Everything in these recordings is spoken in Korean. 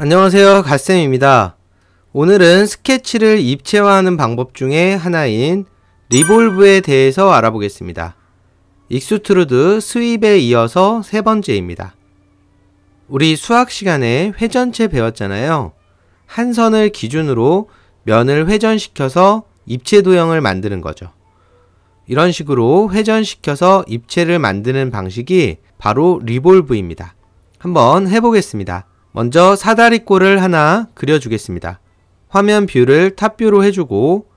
안녕하세요 갓쌤입니다 오늘은 스케치를 입체화하는 방법 중에 하나인 리볼브에 대해서 알아보겠습니다 익스트루드 스윕에 이어서 세 번째입니다 우리 수학 시간에 회전체 배웠잖아요 한 선을 기준으로 면을 회전시켜서 입체 도형을 만드는 거죠 이런 식으로 회전시켜서 입체를 만드는 방식이 바로 리볼브입니다 한번 해보겠습니다 먼저 사다리꼴을 하나 그려주겠습니다. 화면 뷰를 탑뷰로 해주고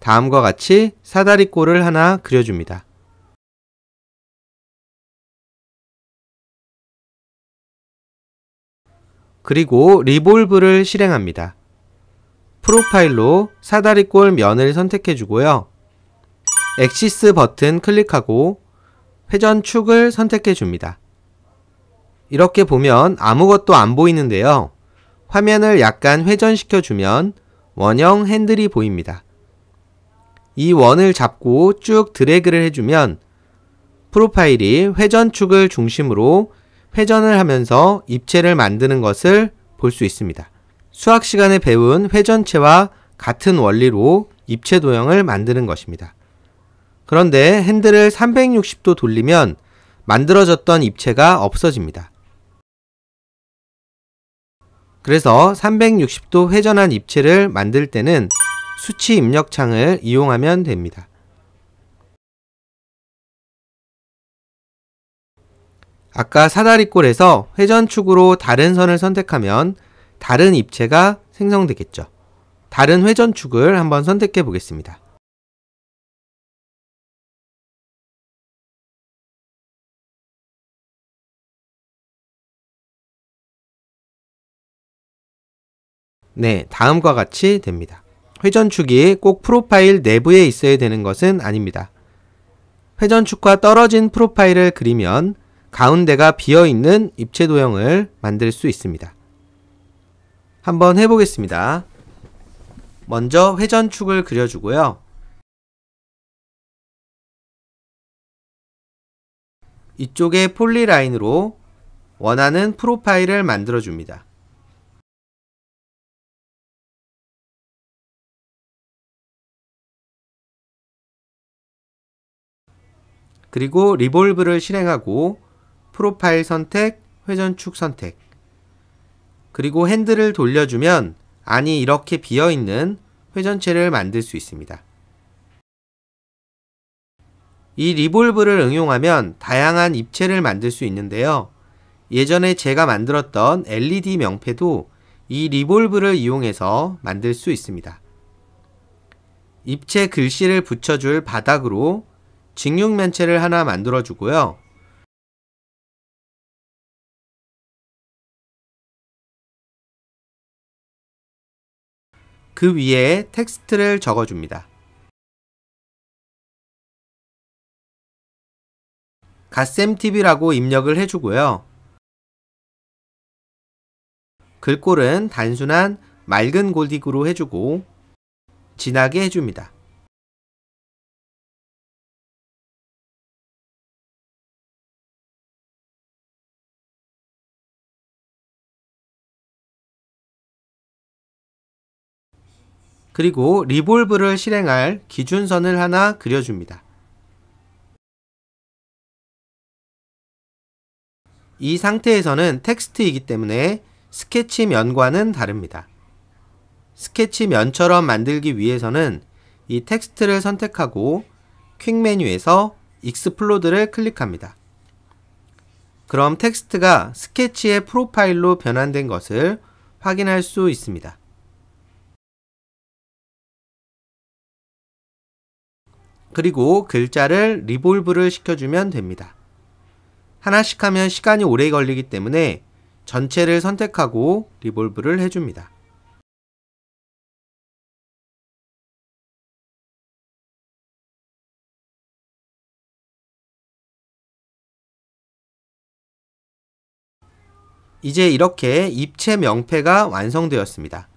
다음과 같이 사다리꼴을 하나 그려줍니다. 그리고 리볼브를 실행합니다. 프로파일로 사다리꼴 면을 선택해 주고요. 엑시스 버튼 클릭하고 회전축을 선택해 줍니다. 이렇게 보면 아무것도 안 보이는데요. 화면을 약간 회전시켜주면 원형 핸들이 보입니다. 이 원을 잡고 쭉 드래그를 해주면 프로파일이 회전축을 중심으로 회전을 하면서 입체를 만드는 것을 볼 수 있습니다. 수학 시간에 배운 회전체와 같은 원리로 입체 도형을 만드는 것입니다. 그런데 핸들을 360도 돌리면 만들어졌던 입체가 없어집니다. 그래서 360도 회전한 입체를 만들 때는 수치 입력창을 이용하면 됩니다. 아까 사다리꼴에서 회전축으로 다른 선을 선택하면 다른 입체가 생성되겠죠. 다른 회전축을 한번 선택해 보겠습니다. 네, 다음과 같이 됩니다. 회전축이 꼭 프로파일 내부에 있어야 되는 것은 아닙니다. 회전축과 떨어진 프로파일을 그리면 가운데가 비어있는 입체 도형을 만들 수 있습니다. 한번 해보겠습니다. 먼저 회전축을 그려주고요. 이쪽에 폴리라인으로 원하는 프로파일을 만들어줍니다. 그리고 리볼브를 실행하고 프로파일 선택, 회전축 선택. 그리고 핸들을 돌려주면 안이 이렇게 비어있는 회전체를 만들 수 있습니다. 이 리볼브를 응용하면 다양한 입체를 만들 수 있는데요. 예전에 제가 만들었던 LED 명패도 이 리볼브를 이용해서 만들 수 있습니다. 입체 글씨를 붙여줄 바닥으로 직육면체를 하나 만들어주고요. 그 위에 텍스트를 적어줍니다. 갓셈TV라고 입력을 해주고요. 글꼴은 단순한 맑은 골딕으로 해주고 진하게 해줍니다. 그리고 리볼브를 실행할 기준선을 하나 그려줍니다. 이 상태에서는 텍스트이기 때문에 스케치 면과는 다릅니다. 스케치 면처럼 만들기 위해서는 이 텍스트를 선택하고 퀵 메뉴에서 익스플로드를 클릭합니다. 그럼 텍스트가 스케치의 프로파일로 변환된 것을 확인할 수 있습니다. 그리고 글자를 리볼브를 시켜주면 됩니다. 하나씩 하면 시간이 오래 걸리기 때문에 전체를 선택하고 리볼브를 해줍니다. 이제 이렇게 입체 명패가 완성되었습니다.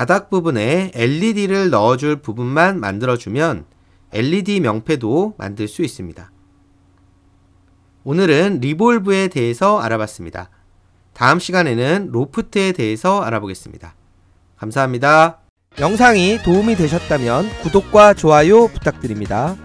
바닥 부분에 LED를 넣어줄 부분만 만들어주면 LED 명패도 만들 수 있습니다. 오늘은 리볼브에 대해서 알아봤습니다. 다음 시간에는 로프트에 대해서 알아보겠습니다. 감사합니다. 영상이 도움이 되셨다면 구독과 좋아요 부탁드립니다.